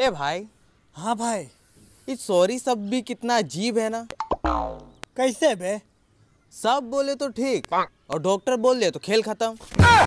ए भाई हाँ भाई ये सॉरी सब भी कितना अजीब है ना कैसे बे सब बोले तो ठीक और डॉक्टर बोल दे तो खेल खत्म